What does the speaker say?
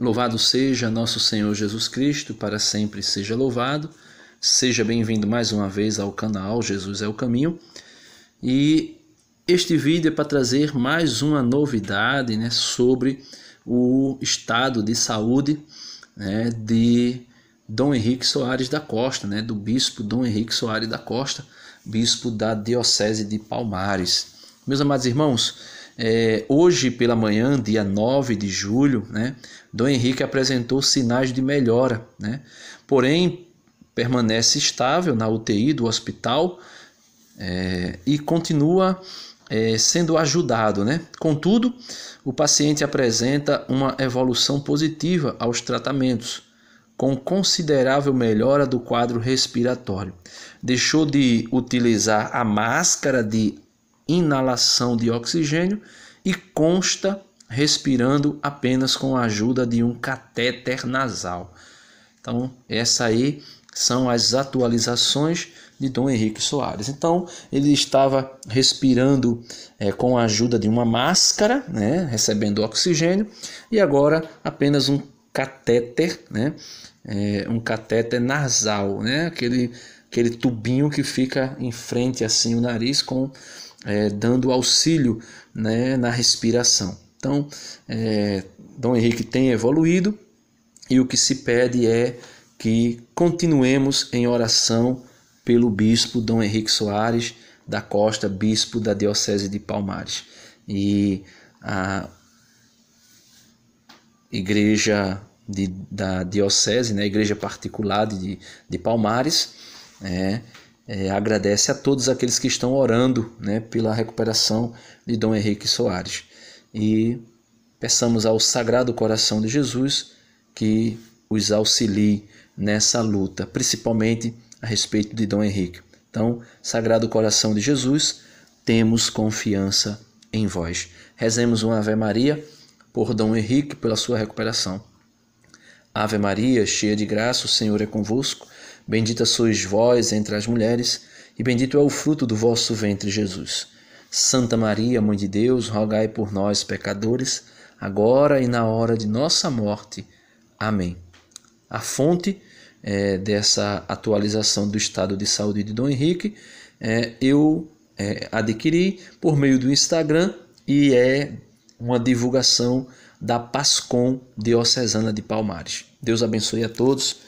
Louvado seja nosso Senhor Jesus Cristo, para sempre seja louvado. Seja bem-vindo mais uma vez ao canal Jesus é o Caminho. E este vídeo é para trazer mais uma novidade né, sobre o estado de saúde né, de Dom Henrique Soares da Costa, né, do bispo Dom Henrique Soares da Costa, bispo da Diocese de Palmares. Meus amados irmãos, é, hoje pela manhã, dia 9 de julho, né, Dom Henrique apresentou sinais de melhora, né, porém permanece estável na UTI do hospital é, e continua é, sendo ajudado. Né? Contudo, o paciente apresenta uma evolução positiva aos tratamentos, com considerável melhora do quadro respiratório. Deixou de utilizar a máscara de inalação de oxigênio e consta respirando apenas com a ajuda de um catéter nasal. Então, essa aí são as atualizações de Dom Henrique Soares. Então, ele estava respirando é, com a ajuda de uma máscara, né, recebendo oxigênio, e agora apenas um catéter, né, é, um catéter nasal, né, aquele, aquele tubinho que fica em frente assim o nariz com é, dando auxílio né, na respiração. Então, é, Dom Henrique tem evoluído e o que se pede é que continuemos em oração pelo bispo Dom Henrique Soares da Costa, bispo da Diocese de Palmares. E a igreja de, da diocese, né, igreja particular de, de Palmares, é, é, agradece a todos aqueles que estão orando né, pela recuperação de Dom Henrique Soares. E peçamos ao Sagrado Coração de Jesus que os auxilie nessa luta, principalmente a respeito de Dom Henrique. Então, Sagrado Coração de Jesus, temos confiança em vós. Rezemos uma Ave Maria por Dom Henrique pela sua recuperação. Ave Maria, cheia de graça, o Senhor é convosco. Bendita sois vós entre as mulheres, e bendito é o fruto do vosso ventre, Jesus. Santa Maria, Mãe de Deus, rogai por nós, pecadores, agora e na hora de nossa morte. Amém. A fonte é, dessa atualização do estado de saúde de Dom Henrique é, eu é, adquiri por meio do Instagram e é uma divulgação da Pascom Diocesana de Palmares. Deus abençoe a todos